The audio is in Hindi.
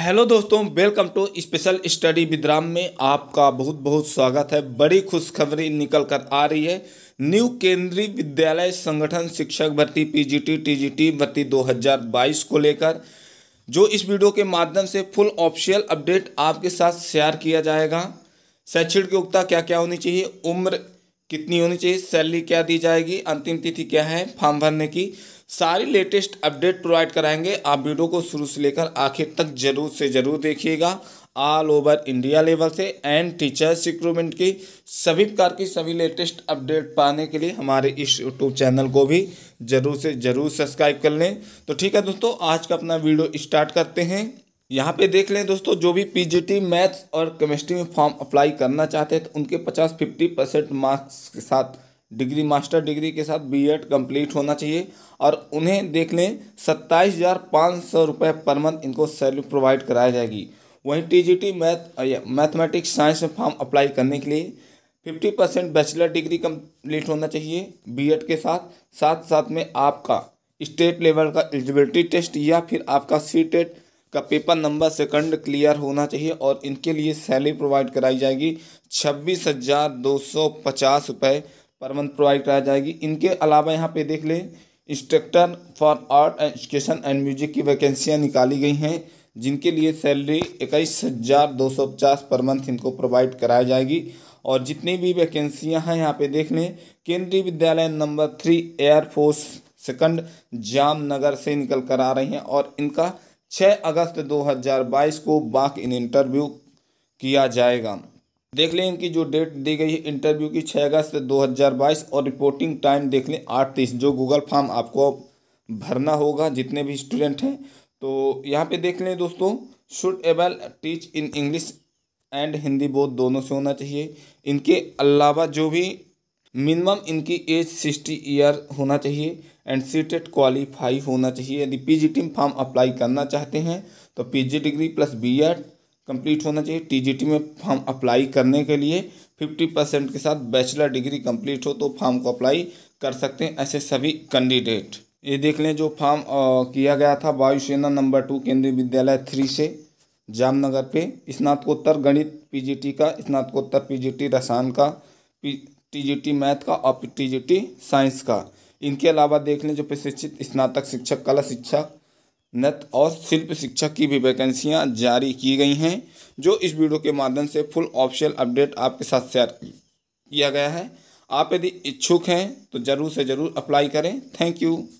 हेलो दोस्तों welcome to special study with Ram में आपका बहुत बहुत स्वागत है बड़ी खुशखबरी निकल कर आ रही है न्यू केंद्रीय विद्यालय संगठन शिक्षक भर्ती पीजीटी टीजीटी भर्ती 2022 को लेकर जो इस वीडियो के माध्यम से फुल ऑफिशियल अपडेट आपके साथ शेयर किया जाएगा शैक्षणिक योग्यता क्या क्या होनी चाहिए उम्र कितनी होनी चाहिए सैलरी क्या दी जाएगी अंतिम तिथि क्या है फॉर्म भरने की सारी लेटेस्ट अपडेट प्रोवाइड कराएंगे आप वीडियो को शुरू से लेकर आखिर तक जरूर से जरूर देखिएगा ऑल ओवर इंडिया लेवल से एंड टीचर्स रिक्रूटमेंट की सभी प्रकार की सभी लेटेस्ट अपडेट पाने के लिए हमारे इस यूट्यूब चैनल को भी ज़रूर से ज़रूर सब्सक्राइब कर लें तो ठीक है दोस्तों आज का अपना वीडियो स्टार्ट करते हैं यहाँ पे देख लें दोस्तों जो भी पीजीटी मैथ्स और केमिस्ट्री में फॉर्म अप्लाई करना चाहते हैं तो उनके पचास फिफ्टी परसेंट मार्क्स के साथ डिग्री मास्टर डिग्री के साथ बीएड कंप्लीट होना चाहिए और उन्हें देख लें सत्ताईस हज़ार पाँच सौ रुपये पर मंथ इनको सैलरी प्रोवाइड कराई जाएगी वहीं टीजीटी मैथ मैथमेटिक्स साइंस में फॉर्म अप्लाई करने के लिए fifty percent bachelor degree complete होना चाहिए बी के साथ साथ साथ में आपका स्टेट लेवल का एलिजिबिलिटी टेस्ट या फिर आपका सी टेट का पेपर नंबर सेकंड क्लियर होना चाहिए और इनके लिए सैलरी प्रोवाइड कराई जाएगी छब्बीस हज़ार दो सौ पचास रुपये पर मंथ प्रोवाइड कराई जाएगी इनके अलावा यहाँ पे देख लें instructor for art education and music की वैकेंसियाँ निकाली गई हैं जिनके लिए सैलरी इक्कीस हज़ार दो सौ पचास पर मंथ इनको प्रोवाइड कराई जाएगी और जितनी भी वैकेंसियाँ हैं यहाँ पे देख लें Kendriya Vidyalaya number three air force second Jamnagar से निकल कर आ रही हैं और इनका 6 अगस्त 2022 को बाक इन इंटरव्यू किया जाएगा देख लें इनकी जो डेट दी गई है इंटरव्यू की 6 अगस्त 2022 और रिपोर्टिंग टाइम देख लें आठ तीस जो गूगल फॉर्म आपको भरना होगा जितने भी स्टूडेंट हैं तो यहाँ पे देख लें दोस्तों should able teach in English and Hindi both दोनों से होना चाहिए इनके अलावा जो भी मिनिमम इनकी एज सिक्सटी ईयर होना चाहिए एंड सी टेट क्वालिफाई होना चाहिए यदि पी जी टी में फॉर्म अप्लाई करना चाहते हैं तो P G degree plus B Ed complete होना चाहिए टी जी टी में फॉर्म अप्लाई करने के लिए फिफ्टी परसेंट के साथ बैचलर डिग्री कंप्लीट हो तो फॉर्म को अप्लाई कर सकते हैं ऐसे सभी कैंडिडेट ये देख लें जो फॉर्म किया गया था वायुसेना नंबर टू केंद्रीय विद्यालय थ्री से जामनगर पे स्नातकोत्तर गणित पीजीटी का स्नातकोत्तर पीजीटी रसायन का पी टीजीटी मैथ का और टी साइंस का इनके अलावा देख लें जो प्रशिक्षित स्नातक शिक्षक कला शिक्षक नृत्य और शिल्प शिक्षक की भी वैकेंसियाँ जारी की गई हैं जो इस वीडियो के माध्यम से फुल ऑफिशियल अपडेट आपके साथ शेयर किया गया है आप यदि इच्छुक हैं तो ज़रूर से ज़रूर अप्लाई करें थैंक यू